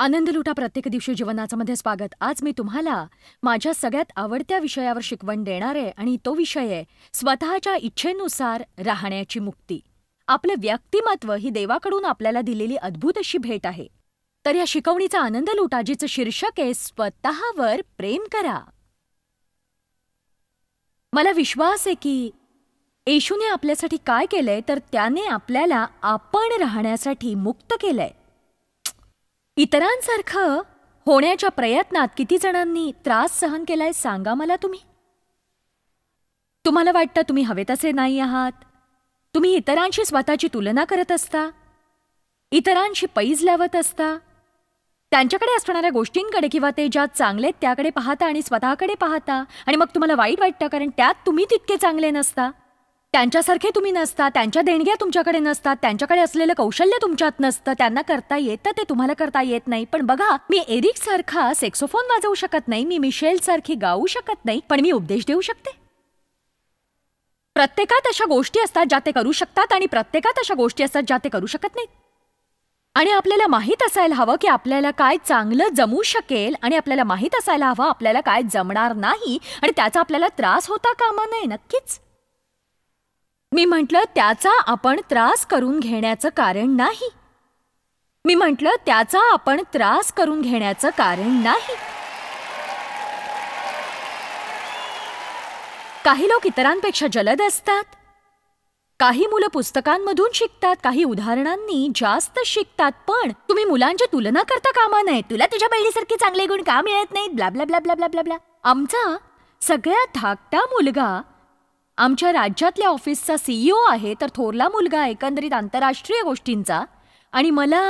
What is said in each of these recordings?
आनंद लुटा प्रत्येक दिवशी जीवनाचं स्वागत आज मी तुम्हाला माझ्या सगळ्यात आवडत्या विषयावर शिकवण देणार आहे आणि तो विषय आहे स्वतःच्या इच्छेनुसार राहण्याची मुक्ती आपलं व्यक्तिमत्व ही देवाकडून आपल्याला दिलेली अद्भुत अशी भेट आहे तर या शिकवणीचा आनंद लुटा जिचं शीर्षक आहे स्वतःवर प्रेम करा मला विश्वास आहे की येशूने आपल्यासाठी काय केलंय तर त्याने आपल्याला आपण राहण्यासाठी मुक्त केलंय इतरांसारखं होण्याच्या प्रयत्नात किती जणांनी त्रास सहन केलाय सांगा मला तुम्ही तुम्हाला वाटतं तुम्ही हवे तसे नाही आहात तुम्ही इतरांशी स्वतःची तुलना करत असता इतरांशी पैज लावत असता त्यांच्याकडे असणाऱ्या गोष्टींकडे किंवा ते ज्या चांगले त्याकडे पाहता आणि स्वतःकडे पाहता आणि मग तुम्हाला वाईट वाटतं कारण त्यात तुम्ही तितके चांगले नसता त्यांच्यासारखे तुम्ही नसता त्यांच्या देणग्या तुमच्याकडे नसतात त्यांच्याकडे असलेलं कौशल्य तुमच्यात नसतं त्यांना करता येतं ते तुम्हाला करता येत नाही पण बघा मी एरिक सारखा सेक्सोफोन वाजवू शकत नाही मी मिशेल सारखी गाऊ शकत नाही पण मी उपदेश देऊ शकते प्रत्येकात अशा गोष्टी असतात ज्या ते करू शकतात आणि प्रत्येकात अशा गोष्टी असतात ज्या ते करू शकत नाहीत आणि आपल्याला माहीत असायला हवं की आपल्याला काय चांगलं जमू शकेल आणि आपल्याला माहीत असायला हवं आपल्याला काय जमणार नाही आणि त्याचा आपल्याला त्रास होता कामा नये नक्कीच मी म्हटलं त्याचा आपण त्रास करून घेण्याचं कारण नाही मी म्हटलं त्याचा आपण त्रास करून घेण्याचं कारण नाही काही लोक इतरांपेक्षा जलद असतात काही मुलं पुस्तकांमधून शिकतात काही उदाहरणांनी जास्त शिकतात पण तुम्ही मुलांची तुलना करता कामा नाही तुला तुझ्या बहिणीसारखे चांगले गुण का मिळत नाहीत blah blah blah blah blah आमचा सगळ्यात धाकटा मुलगा आमच्या राज्यातल्या ऑफिसचा सीईओ e आहे तर थोरला मुलगा एकंदरीत आंतरराष्ट्रीय गोष्टींचा आणि मला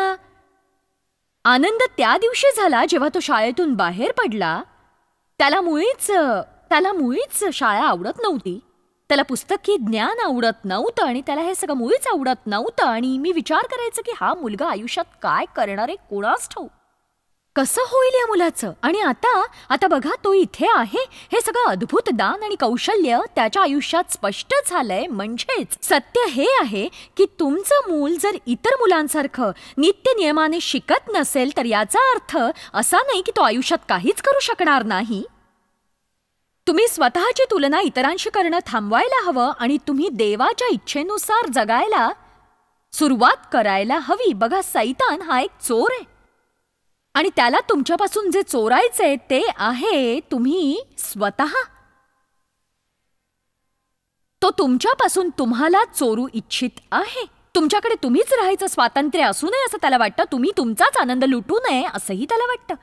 आनंद त्या दिवशी झाला जेव्हा तो शाळेतून बाहेर पडला त्याला मुळीच त्याला मुळीच शाळा आवडत नव्हती त्याला पुस्तकी ज्ञान आवडत नव्हतं आणि त्याला हे सगळं मुळीच आवडत नव्हतं आणि मी विचार करायचं की हा मुलगा आयुष्यात काय करणार आहे कोणाच ठाऊ कसं होईल या मुलाचं आणि आता आता बघा तो इथे आहे हे सगळं अद्भुत दान आणि कौशल्य त्याच्या आयुष्यात स्पष्ट झालंय म्हणजेच सत्य हे आहे की तुमचं मूल जर इतर मुलांसारखं नित्य नियमाने शिकत नसेल तर याचा अर्थ असा नाही की तो आयुष्यात काहीच करू शकणार नाही तुम्ही स्वतःची तुलना इतरांशी करणं थांबवायला हवं आणि तुम्ही देवाच्या इच्छेनुसार जगायला सुरुवात करायला हवी बघा सैतान हा एक चोर आहे आणि त्याला तुमच्यापासून जे चोरायचंय ते आहे तुम्ही स्वतः तो तुमच्यापासून तुम्हाला चोरू इच्छित आहे तुमच्याकडे तुम्हीच राहायचं स्वातंत्र्य असू नये असं त्याला वाटतं तुम्ही तुमचाच आनंद लुटू नये असंही त्याला वाटतं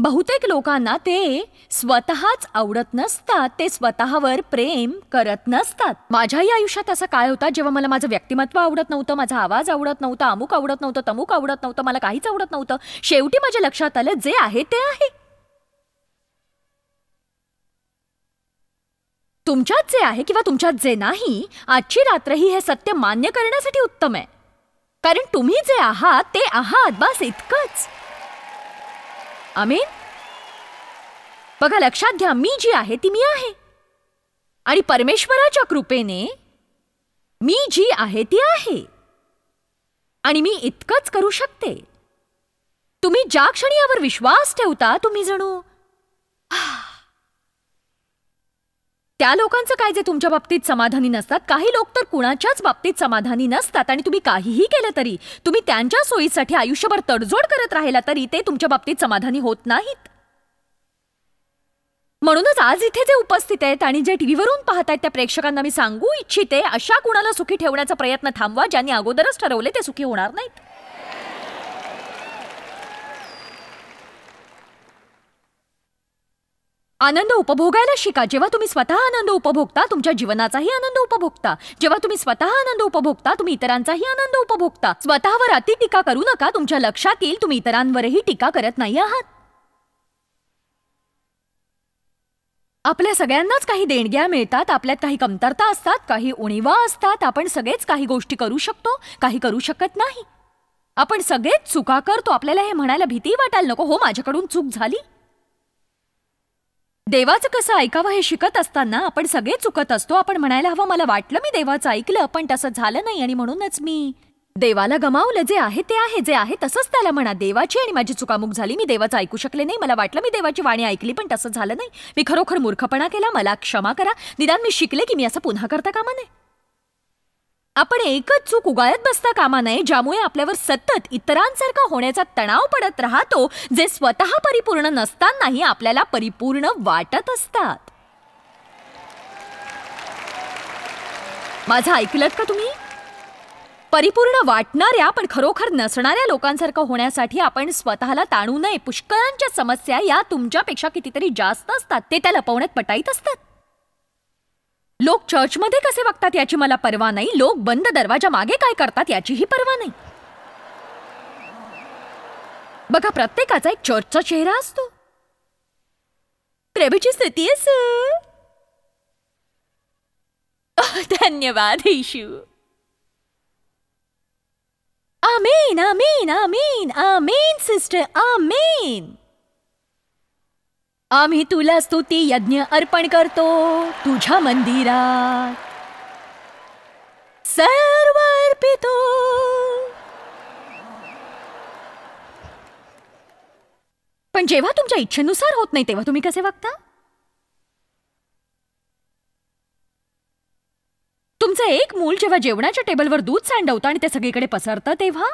बहुतेक लोकांना ते स्वतःच आवडत नसतात ते स्वतःवर प्रेम करत नसतात माझ्याही आयुष्यात असं काय होता जेव्हा मला माझं व्यक्तिमत्व आवडत नव्हतं माझा आवाज आवडत नव्हता अमुक आवडत नव्हतं तमुक आवडत नव्हतं मला काहीच आवडत नव्हतं शेवटी माझ्या लक्षात आलं जे आहे ते आहे तुमच्यात जे आहे किंवा तुमच्यात जे नाही आजची रात्र ही हे सत्य मान्य करण्यासाठी उत्तम आहे कारण तुम्ही जे आहात ते आहात बस इतकंच आमेन बघा लक्षात घ्या मी जी आहे ती मी आहे आणि परमेश्वराच्या कृपेने मी जी आहे ती आहे आणि मी इतकंच करू शकते तुम्ही ज्या क्षणी यावर विश्वास ठेवता तुम्ही जणू त्या लोकांचं काय जे तुमच्या बाबतीत समाधानी नसतात काही लोक तर कुणाच्याच बाबतीत समाधानी नसतात आणि तुम्ही काहीही केलं तरी तुम्ही त्यांच्या सोयीसाठी आयुष्यभर तडजोड करत राहिला तरी ते तुमच्या बाबतीत समाधानी होत नाहीत म्हणूनच आज इथे जे उपस्थित आहेत आणि जे टीव्हीवरून पाहत आहेत त्या प्रेक्षकांना मी सांगू इच्छिते अशा कुणाला सुखी ठेवण्याचा प्रयत्न थांबवा ज्यांनी अगोदरच ठरवले ते सुखी होणार नाहीत आनंद उपभोगायला शिका जेव्हा तुम्ही स्वतः आनंद उपभोगता तुमच्या जीवनाचाही आनंद उपभोगता जेव्हा तुम्ही स्वतः आनंद उपभोगता तुम्ही इतरांचाही आनंद उपभोगता स्वतःवर अति टीका करू नका तुमच्या लक्षात येईल तुम्ही इतरांवरही टीका करत नाही आहात आपल्या सगळ्यांनाच काही देणग्या मिळतात आपल्यात काही कमतरता असतात काही उणीवा असतात आपण सगळेच काही गोष्टी करू शकतो काही करू शकत नाही आपण सगळेच चुका करतो आपल्याला हे म्हणायला भीती वाटायला नको हो माझ्याकडून चूक झाली देवाचं कसं ऐकावं हे शिकत असताना आपण सगळे चुकत असतो आपण म्हणायला हवं मला वाटलं मी देवाचं ऐकलं पण तसं झालं नाही आणि म्हणूनच मी देवाला गमावलं जे आहे ते आहे जे आहे तसंच त्याला म्हणा देवाची आणि माझी चुकामुक झाली मी देवाचं ऐकू शकले नाही मला वाटलं मी देवाची वाणी ऐकली पण तसं झालं नाही मी खरोखर मूर्खपणा केला मला क्षमा करा निदान मी शिकले की मी असं पुन्हा करता कामा नये आपण एकच चूक उगाळत बसता कामा नये ज्यामुळे आपल्यावर सतत इतरांसारखा होण्याचा तणाव पडत राहतो जे स्वतः परिपूर्ण नसतानाही आपल्याला परिपूर्ण वाटत असतात माझं ऐकलं का तुम्ही परिपूर्ण वाटणाऱ्या पण खरोखर नसणाऱ्या लोकांसारखं होण्यासाठी आपण स्वतःला ताणू नये पुष्कळांच्या समस्या या तुमच्यापेक्षा कितीतरी जास्त असतात ते त्या लपवण्यात पटाईत असतात लोक चर्चमध्ये कसे बघतात याची मला पर्वा नाही लोक बंद दरवाजा मागे काय करतात याचीही पर्वा नाही बघा प्रत्येकाचा एक चर्चचा चेहरा असतो प्रभूची स्थिती धन्यवाद इशू आमेन आमेन आमेन आमेन सिस्टर आमेन आम्ही तुला स्तुती यज्ञ अर्पण करतो तुझ्या मंदिरात सर्व अर्पितो पण जेव्हा तुमच्या इच्छेनुसार होत नाही तेव्हा तुम्ही कसे वागता तुमचं एक मूल जेव्हा जेवणाच्या टेबलवर दूध सांडवतं आणि ते सगळीकडे पसरतं तेव्हा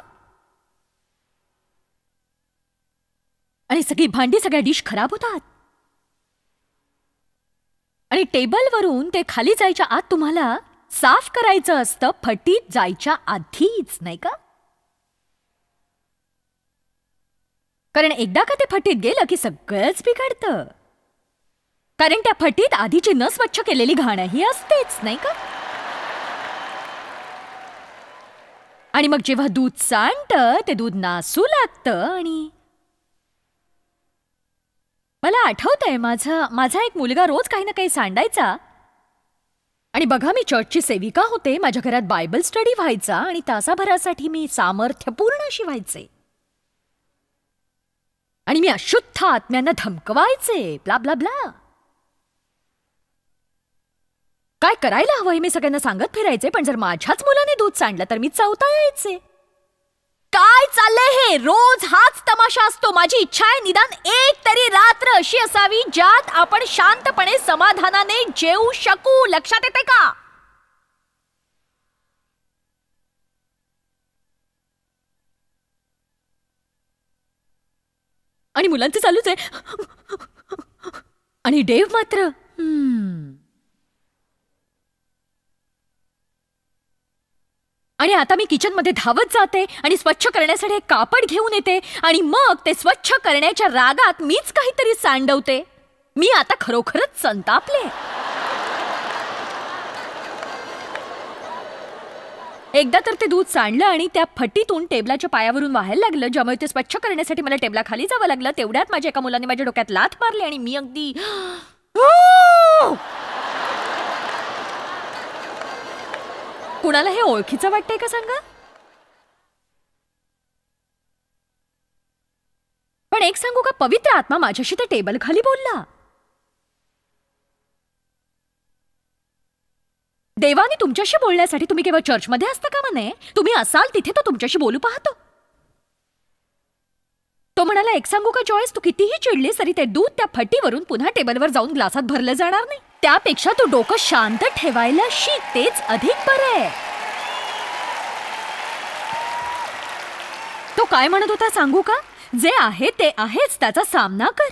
आणि सगळी भांडी सगळ्या डिश खराब होतात आणि टेबलवरून ते खाली जायच्या आत तुम्हाला साफ करायचं असतं फटीत जायच्या आधीच नाही का कारण एकदा का ते फटीत गेलं की सगळंच बिघडतं कारण त्या फटीत आधीची न स्वच्छ केलेली घाणही असतेच नाही का आणि मग जेव्हा दूध सांडतं ते दूध नासू लागतं आणि मला आठवत आहे माझा माझा एक मुलगा रोज काही ना काही सांडायचा आणि बघा मी चर्चची सेविका होते माझ्या घरात बायबल स्टडी व्हायचा आणि तासाभरासाठी मी सामर्थ्यपूर्ण अशी व्हायचे आणि मी अशुद्ध आत्म्यांना धमकवायचे ब्ला ब्ला ब्ला काय करायला हवं हे मी सगळ्यांना सांगत फिरायचे पण जर माझ्याच मुलाने दूध सांडलं तर मी चवता यायचे काय चाललंय हे रोज हाच तमाशा असतो माझी इच्छा आहे निदान एक तरी रात्र अशी असावी ज्यात आपण शांतपणे समाधानाने जेवू शकू लक्षात येते का आणि मुलांचं चालूच आहे आणि डेव मात्र आणि आता मी किचनमध्ये धावत जाते आणि स्वच्छ करण्यासाठी कापड घेऊन येते आणि मग ते स्वच्छ करण्याच्या रागात मीच काहीतरी सांडवते मी आता खरोखरच संतापले एकदा तर ते दूध सांडलं आणि त्या फटीतून टेबलाच्या पायावरून व्हायला लागलं ज्यामुळे ते स्वच्छ करण्यासाठी मला टेबला खाली जावं लागलं तेवढ्यात माझ्या एका मुलाने माझ्या डोक्यात लाथ मारली आणि मी अगदी कुणाला हे ओळखीचं वाटतंय का सांगा पण एक सांगू का पवित्र आत्मा माझ्याशी त्या टेबल खाली बोलला देवाने तुमच्याशी बोलण्यासाठी तुम्ही केवळ चर्चमध्ये असता का म्हणे तुम्ही असाल तिथे तो तुमच्याशी बोलू पाहतो तो म्हणाला एक सांगू का जॉईस तू कितीही चिडलीस तरी ते दूध त्या फटीवरून पुन्हा टेबलवर जाऊन ग्लासात भरलं जाणार नाही त्यापेक्षा तू डोकं शांत ठेवायला शिक तेच अधिक बरं आहे तो काय म्हणत होता सांगू का जे आहे ते आहेच त्याचा सामना कर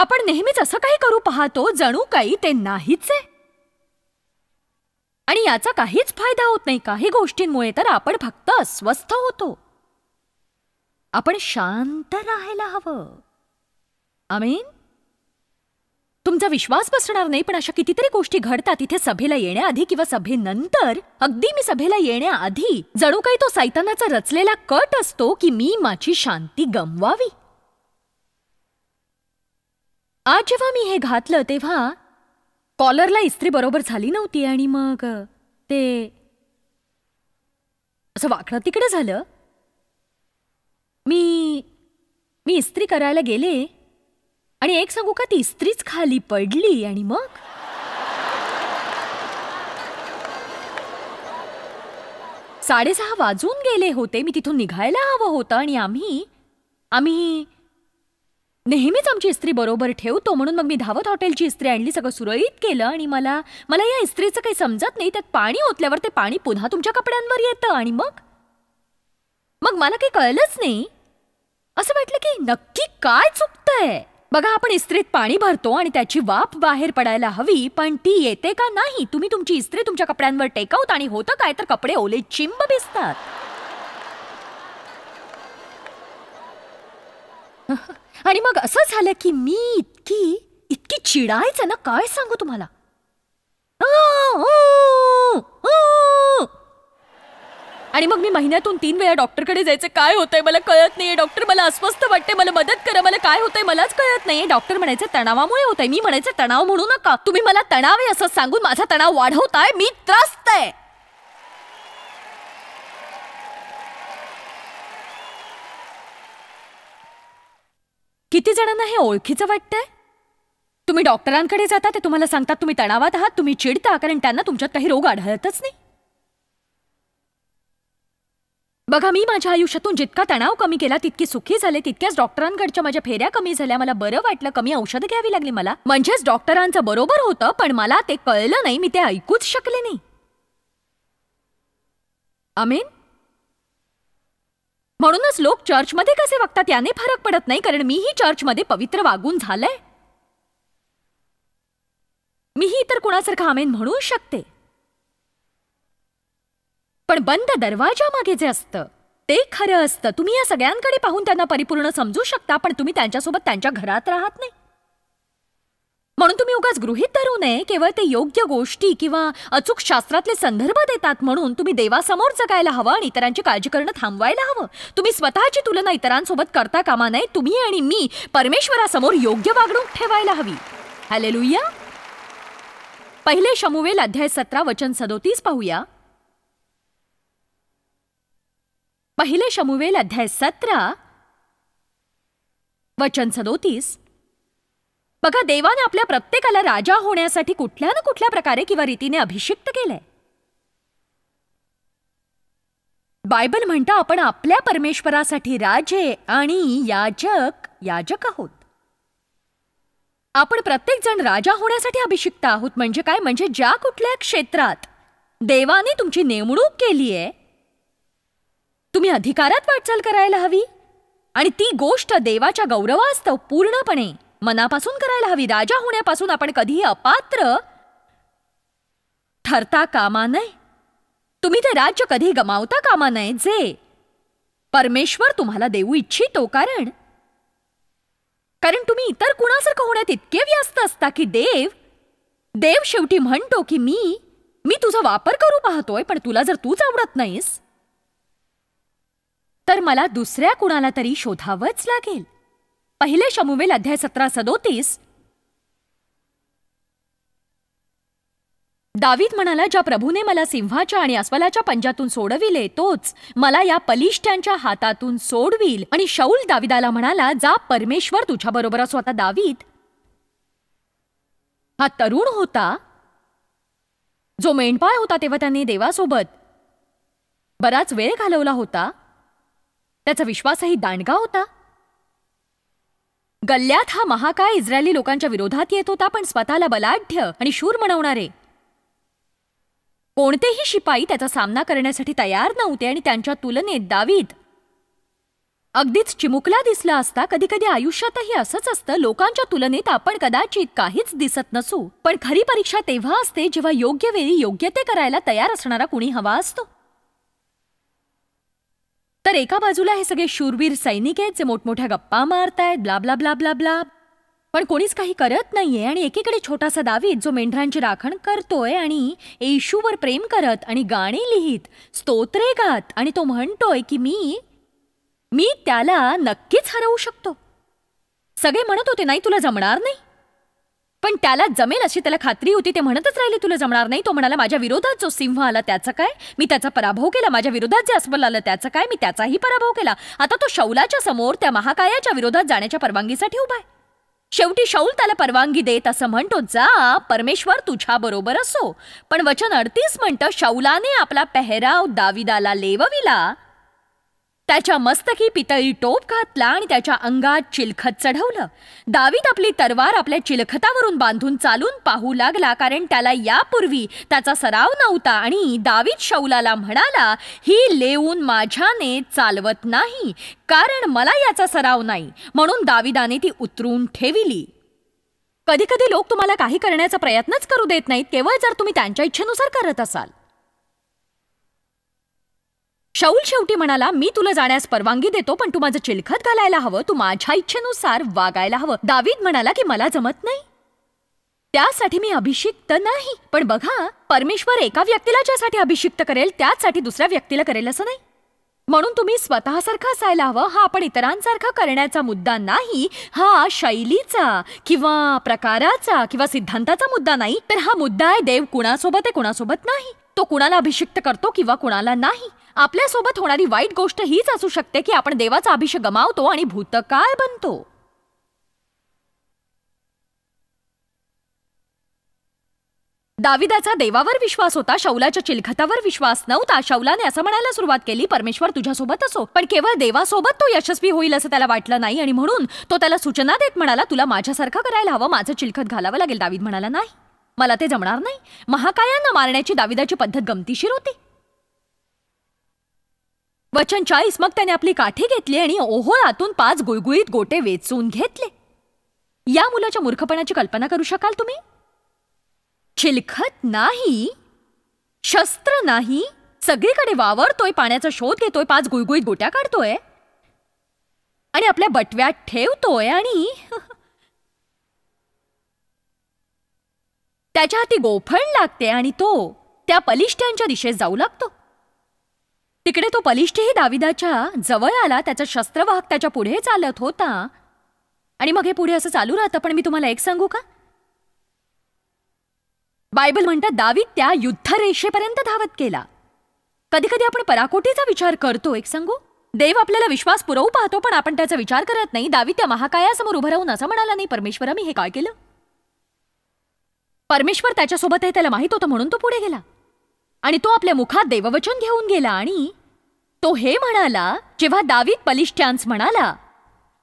आपण नेहमीच असं काही करू पाहतो जणू काही ते नाहीच आहे आणि याचा काहीच फायदा होत नाही काही गोष्टींमुळे तर आपण फक्त अस्वस्थ होतो आपण शांत राहायला हवं आमीन तुमचा विश्वास बसणार नाही पण अशा कितीतरी गोष्टी घडतात इथे सभेला येण्याआधी किंवा सभेनंतर अगदी मी सभेला येण्याआधी जणू काही तो सैतानाचा रचलेला कट असतो की मी माझी शांती गमवावी आज जेव्हा मी हे घातलं तेव्हा कॉलरला इस्त्री बरोबर झाली नव्हती आणि मग ते असं वाकडं तिकडं झालं मी मी इस्त्री करायला गेले आणि एक सांगू का ती इस्त्रीच खाली पडली आणि मग साडेसहा वाजून गेले होते मी तिथून निघायला हवं होतं आणि आम्ही आम्ही नेहमीच आमची इस्त्री बरोबर ठेवतो म्हणून मग मी धावत हॉटेलची इस्त्री आणली सगळं सुरळीत केलं आणि मला मला या इस्त्रीचं काही समजत नाही त्यात पाणी ओतल्यावर ते पाणी पुन्हा तुमच्या कपड्यांवर येतं आणि मग मग मला काही कळलंच नाही असं वाटलं की नक्की काय चुकतंय बघा आपण इस्त्रीत पाणी भरतो आणि त्याची वाफ बाहेर पडायला हवी पण ती येते का नाही तुम्ही तुमची इस्त्री तुमच्या कपड्यांवर टेकवत आणि होतं काय तर कपडे ओले चिंब भिजतात आणि मग असं झालं की मी इतकी इतकी चिडायचं ना काय सांगू तुम्हाला आणि मग मी महिन्यातून तीन वेळा डॉक्टरकडे जायचं काय होतंय मला कळत नाहीये डॉक्टर मला अस्वस्थ वाटते मला मदत करा मला काय होतंय मलाच कळत नाहीये डॉक्टर म्हणायचं तणावामुळे होतंय मी म्हणायचं तणाव म्हणू नका तुम्ही मला तणाव आहे असं सांगून माझा तणाव वाढवताय मी त्रस्त आहे किती जणांना हे ओळखीचं वाटतंय तुम्ही डॉक्टरांकडे जाता ते तुम्हाला सांगतात तुम्ही तणावात आहात तुम्ही चिडता कारण त्यांना तुमच्यात काही रोग आढळतच नाही बघा मी माझ्या आयुष्यातून जितका तणाव कमी केला तितकी सुखी झाले तितक्याच डॉक्टरांकडच्या माझ्या फेऱ्या कमी झाल्या मला बरं वाटलं कमी औषधं घ्यावी लागली मला म्हणजेच डॉक्टरांचं बरोबर होतं पण मला ते कळलं नाही मी ते ऐकूच शकले नाही अमेन म्हणूनच लोक चर्चमध्ये कसे वागतात याने फरक पडत नाही कारण मीही चर्चमध्ये पवित्र वागून झालंय मीही इतर कुणासारखं अमेन म्हणू शकते पण बंद दरवाजा मागे जे असतं ते खरं असतं तुम्ही या सगळ्यांकडे पाहून त्यांना परिपूर्ण समजू शकता पण तुम्ही त्यांच्यासोबत त्यांच्या घरात राहत नाही म्हणून तुम्ही उगाच गृहित धरू नये केवळ ते योग्य गोष्टी किंवा अचूक शास्त्रातले संदर्भ देतात म्हणून तुम्ही देवासमोर जगायला हवं आणि इतरांची काळजी करणं थांबवायला हवं तुम्ही स्वतःची तुलना इतरांसोबत करता कामा नये तुम्ही आणि मी परमेश्वरासमोर योग्य वागणूक ठेवायला हवी हॅले पहिले शमुवेल अध्याय सतरा वचन सदोतीस पाहूया पहिले शमुवेल अध्याय सतरा वचन सदोतीस बघा देवाने आपल्या प्रत्येकाला राजा होण्यासाठी कुठल्या ना कुठल्या प्रकारे किंवा रीतीने अभिषिक्त केलंय बायबल म्हणतं आपण आपल्या परमेश्वरासाठी राजे आणि याजक याजक आहोत आपण प्रत्येक जण राजा होण्यासाठी अभिषिक्त आहोत म्हणजे काय म्हणजे ज्या कुठल्या क्षेत्रात देवाने तुमची नेमणूक केली आहे तुम्ही अधिकारात वाटचाल करायला हवी आणि ती गोष्ट देवाच्या गौरवास्तव पूर्णपणे मनापासून करायला हवी राजा होण्यापासून आपण कधीही अपात्र ठरता कामा नये तुम्ही ते राज्य कधी गमावता कामा नये जे परमेश्वर तुम्हाला देऊ इच्छितो कारण कारण तुम्ही इतर कुणासारखं होण्यात इतके व्यस्त असता की देव देव शेवटी म्हणतो की मी मी तुझा वापर करू पाहतोय पण तुला जर तूच आवडत नाहीस तर मला दुसऱ्या कुणाला तरी शोधावंच लागेल पहिले शमुवेल अध्याय सतरा सदोतीस दावीद म्हणाला ज्या प्रभूने मला सिंहाच्या आणि अस्वलाच्या पंजातून सोडविले तोच मला या पलिष्ठ्यांच्या हातातून सोडविल आणि शौल दाविदाला म्हणाला जा परमेश्वर बरोबर असो आता दावीद हा तरुण होता जो मेंढपाळ होता तेव्हा त्याने देवासोबत बराच वेळ घालवला होता त्याचा विश्वासही दांडगा होता गल्ल्यात हा महाकाय इस्रायली लोकांच्या विरोधात येत होता पण स्वतःला बलाढ्य आणि शूर म्हणवणारे कोणतेही शिपाई त्याचा सामना करण्यासाठी तयार नव्हते आणि त्यांच्या तुलनेत दावीत अगदीच चिमुकला दिसला असता कधी कधी आयुष्यातही असंच असतं लोकांच्या तुलनेत आपण कदाचित काहीच दिसत नसू पण खरी परीक्षा तेव्हा असते जेव्हा योग्य वेळी योग्य ते करायला तयार असणारा कुणी हवा असतो तर एका बाजूला हे सगळे शूरवीर सैनिक आहेत जे मोठमोठ्या गप्पा मारतायत blah blah blah blah blah पण कोणीच काही करत नाहीये आणि एकीकडे छोटासा दावीत जो मेंढरांची राखण करतोय आणि येशूवर प्रेम करत आणि गाणी लिहित स्तोत्रे गात आणि तो म्हणतोय की मी मी त्याला नक्कीच हरवू शकतो सगळे म्हणत होते नाही तुला जमणार नाही पण त्याला जमेल अशी त्याला खात्री होती ते म्हणतच राहिले तुला जमणार नाही तो म्हणाला माझ्या विरोधात जो सिंह आला त्याचा काय मी त्याचा पराभव केला माझ्या विरोधात जे अस्वल आलं त्याचा काय मी त्याचाही पराभव केला आता तो शौलाच्या समोर त्या महाकायाच्या विरोधात जाण्याच्या परवानगीसाठी उभा आहे शेवटी शौल त्याला परवानगी देत असं म्हणतो जा परमेश्वर तुझ्या बरोबर असो पण वचन अडतीस म्हणतं शौलाने आपला पेहराव दाविदाला लेवविला त्याच्या मस्तकी पितळी टोप घातला आणि त्याच्या अंगात चिलखत चढवलं दावीत आपली तरवार आपल्या चिलखतावरून बांधून चालून पाहू लागला कारण त्याला यापूर्वी त्याचा सराव नव्हता आणि दावीत शौलाला म्हणाला ही लेऊन माझ्याने चालवत नाही कारण मला याचा सराव नाही म्हणून दाविदाने ती उतरून ठेविली कधीकधी लोक तुम्हाला काही करण्याचा प्रयत्नच करू देत नाहीत केवळ जर तुम्ही त्यांच्या इच्छेनुसार करत असाल शाऊल शेवटी म्हणाला मी तुला जाण्यास परवानगी देतो पण तू माझं चिलखत घालायला हवं तू माझ्या इच्छेनुसार वागायला हवं दावीद म्हणाला की मला जमत नाही त्यासाठी मी अभिषिक्त नाही पण बघा परमेश्वर एका व्यक्तीला ज्यासाठी अभिषिक्त करेल त्याचसाठी दुसऱ्या व्यक्तीला करेल असं नाही म्हणून तुम्ही स्वतःसारखं असायला हवं हा आपण इतरांसारखा करण्याचा मुद्दा नाही हा शैलीचा किंवा प्रकाराचा किंवा सिद्धांताचा मुद्दा नाही तर हा मुद्दा आहे देव कुणासोबत आहे कुणासोबत नाही तो कुणाला अभिषिक्त करतो किंवा कुणाला नाही आपल्यासोबत होणारी वाईट गोष्ट हीच असू शकते की आपण देवाचा अभिषेक गमावतो आणि भूतकाळ बनतो दाविदाचा देवावर विश्वास होता शौलाच्या चिलखतावर विश्वास नव्हता शौलाने असं म्हणायला सुरुवात केली परमेश्वर तुझ्यासोबत असो पण केवळ देवासोबत तो यशस्वी होईल असं त्याला वाटलं नाही आणि म्हणून तो त्याला सूचना देत म्हणाला तुला माझ्यासारखं करायला हवं माझं चिलखत घालावं लागेल दावीद म्हणाला नाही मला ते जमणार नाही महाकायांना मारण्याची दाविदाची पद्धत गमतीशीर होती वचन चाळीस मग त्याने आपली काठी घेतली आणि ओहोळातून पाच गुळगुळीत गोटे वेचून घेतले या मुलाच्या मूर्खपणाची कल्पना करू शकाल तुम्ही चिलखत नाही शस्त्र नाही सगळीकडे वावरतोय पाण्याचा शोध घेतोय पाच गुळगुळीत गोट्या काढतोय आणि आपल्या बटव्यात ठेवतोय आणि त्याच्या हाती गोफळ लागते आणि तो त्या पलिष्ट्यांच्या दिशेत जाऊ लागतो तिकडे तो बलिष्ठही दाविदाच्या जवळ आला त्याचा शस्त्रवाहक त्याच्या पुढे चालत होता आणि मग हे पुढे असं चालू राहतं पण मी तुम्हाला एक सांगू का बायबल म्हणतात दावीद त्या युद्धरेषेपर्यंत धावत केला कधी कधी आपण पराकोटीचा विचार करतो एक सांगू देव आपल्याला विश्वास पुरवू पाहतो पण आपण त्याचा विचार करत नाही दावी त्या महाकायासमोर उभं राहून असं म्हणाला नाही परमेश्वर मी हे काय केलं परमेश्वर त्याच्यासोबत आहे त्याला माहीत होतं म्हणून तो पुढे गेला आणि तो आपल्या मुखात देववचन घेऊन गेला आणि तो हे म्हणाला जेव्हा दावीद पलिष्ट्यांस म्हणाला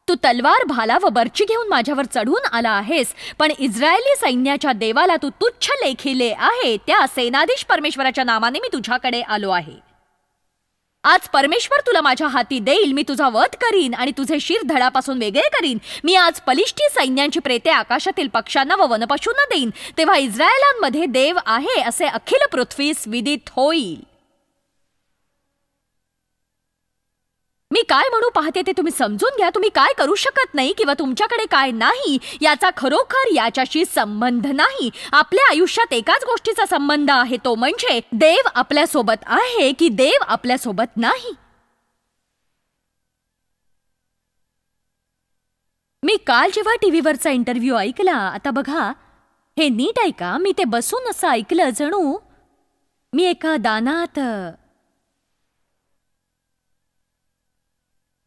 तू तलवार भाला व बर्ची घेऊन माझ्यावर चढून आला आहेस पण इस्रायली सैन्याच्या देवाला तू तुच्छ लेखिले आहे त्या सेनाधीश परमेश्वराच्या नावाने मी तुझ्याकडे आलो आहे आज परमेश्वर तुला माझ्या हाती देईल मी तुझा वध करीन आणि तुझे शिर धडापासून वेगळे करीन मी आज पलिष्टी सैन्यांची प्रेते आकाशातील पक्षांना व वनपशूंना देईन तेव्हा इस्रायलांमध्ये देव आहे असे अखिल पृथ्वीस विदित होईल मी काय म्हणू पाहते ते तुम्ही समजून घ्या तुम्ही काय करू शकत नाही किंवा तुमच्याकडे काय नाही याचा खरोखर याच्याशी संबंध नाही आपल्या आयुष्यात एकाच गोष्टीचा संबंध आहे तो म्हणजे देव सोबत आहे की देव सोबत नाही मी काल जेव्हा टीव्हीवरचा इंटरव्ह्यू ऐकला आता बघा हे नीट ऐका मी ते बसून असं ऐकलं जणू मी एका दानात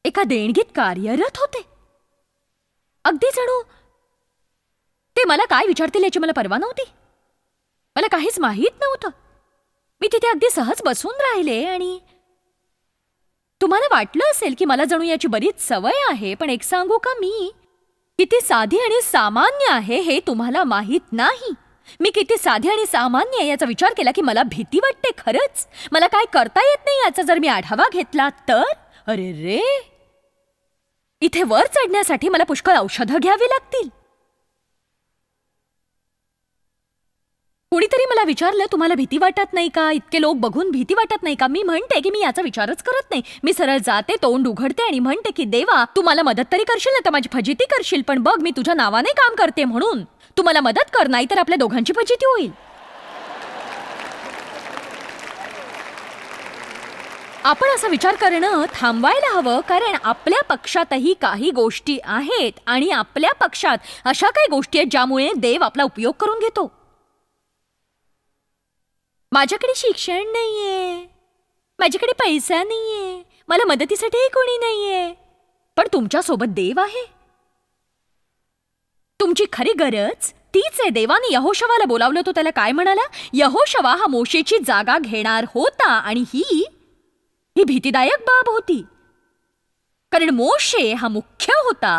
एका देणगीत कार्यरत होते अगदी जणू ते मला काय विचारतील याची मला परवा नव्हती मला काहीच माहीत नव्हतं मी तिथे अगदी सहज बसून राहिले आणि तुम्हाला वाटलं असेल की मला जणू याची बरीच सवय आहे पण एक सांगू का मी किती साधी आणि सामान्य आहे हे तुम्हाला माहीत नाही मी किती साधी आणि सामान्य आहे याचा विचार केला की मला भीती वाटते खरंच मला काय करता येत नाही याचा जर मी आढावा घेतला तर अरे रे इथे वर चढण्यासाठी मला पुष्कळ औषधं घ्यावी लागतील कुणीतरी मला विचारलं तुम्हाला भीती वाटत नाही का इतके लोक बघून भीती वाटत नाही का मी म्हणते की मी याचा विचारच करत नाही मी सरळ जाते तोंड उघडते आणि म्हणते की देवा तू मला मदत तरी करशील ना तर माझी फजिती करशील पण बघ मी तुझ्या नावाने काम करते म्हणून तू मला मदत कर नाही तर आपल्या दोघांची फजिती होईल आपण असा विचार करणं थांबवायला हवं कारण आपल्या पक्षातही काही गोष्टी आहेत आणि आपल्या पक्षात अशा काही गोष्टी आहेत ज्यामुळे देव आपला उपयोग करून घेतो माझ्याकडे शिक्षण नाहीये माझ्याकडे पैसा नाहीये मला मदतीसाठीही कोणी नाहीये पण तुमच्यासोबत देव आहे तुमची खरी गरज तीच आहे देवाने यहोशवाला बोलावलं तो त्याला काय म्हणाला यहोशवा हा मोशेची जागा घेणार होता आणि ही ही भीतीदायक बाब होती कारण मोशे हा मुख्य होता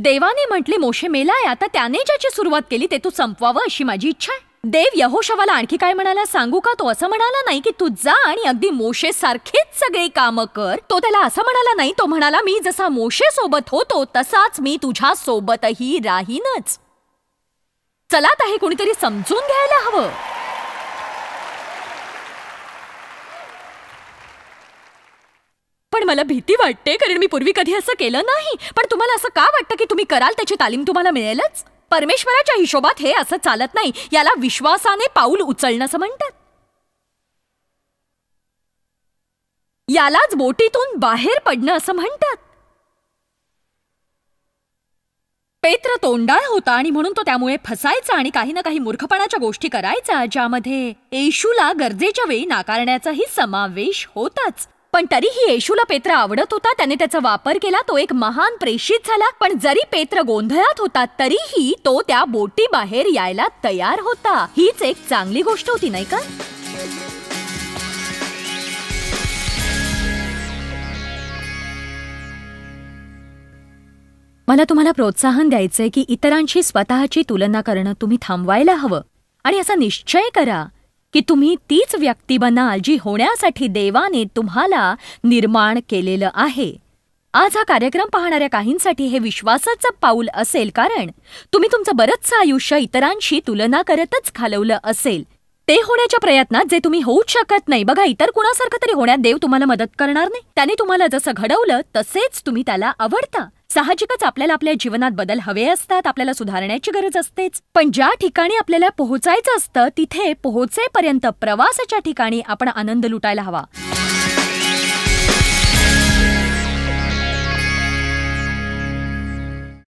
देवाने म्हटले मोशे मेलाय आता त्याने ज्याची सुरुवात केली ते तू संपवावं अशी माझी इच्छा आहे देव यहोशवाला आणखी काय म्हणाला सांगू का तो असं म्हणाला नाही की तू जा आणि अगदी मोशे सारखीच सगळी कामं कर तो त्याला असं म्हणाला नाही तो म्हणाला मी जसा मोशे सोबत होतो तसाच मी तुझ्या सोबतही राहीनच चला आता हे कोणीतरी समजून घ्यायला हवं पण मला भीती वाटते कारण मी पूर्वी कधी असं केलं नाही पण तुम्हाला असं का वाटतं की तुम्ही कराल त्याची तालीम तुम्हाला मिळेलच परमेश्वराच्या हिशोबात हे असं चालत नाही याला विश्वासाने पाऊल उचलणं असं म्हणतात यालाच बोटीतून बाहेर पडणं असं म्हणतात पेत्र तोंडाळ होता आणि म्हणून तो त्यामुळे फसायचा आणि काही ना काही मूर्खपणाच्या गोष्टी करायचा ज्यामध्ये येशूला गरजेच्या वेळी नाकारण्याचाही समावेश होताच पण तरीही येशूला पेत्र आवडत होता त्याने त्याचा वापर केला तो एक महान प्रेषित झाला पण जरी पेत्र गोंधळात होता तरीही तो त्या बोटी बाहेर यायला तयार होता हीच एक चांगली गोष्ट होती नाही का मला तुम्हाला प्रोत्साहन द्यायचंय की इतरांशी स्वतःची तुलना करणं तुम्ही थांबवायला हवं आणि असा निश्चय करा की तुम्ही तीच व्यक्ती बनाल जी होण्यासाठी देवाने तुम्हाला निर्माण केलेलं आहे आज हा कार्यक्रम पाहणाऱ्या काहींसाठी हे विश्वासाचं पाऊल असेल कारण तुम्ही तुमचं बरंचसं आयुष्य इतरांशी तुलना करतच घालवलं असेल ते होण्याच्या प्रयत्नात जे तुम्ही होऊच शकत नाही बघा इतर कुणासारखं तरी होण्यात देव तुम्हाला मदत करणार नाही त्याने तुम्हाला जसं घडवलं तसेच तुम्ही त्याला आवडता साहजिकच आपल्याला आपल्या जीवनात बदल हवे असतात आपल्याला सुधारण्याची गरज असतेच पण ज्या ठिकाणी आपल्याला पोहोचायचं असतं तिथे पोहोचेपर्यंत प्रवासाच्या ठिकाणी आपण आनंद लुटायला हवा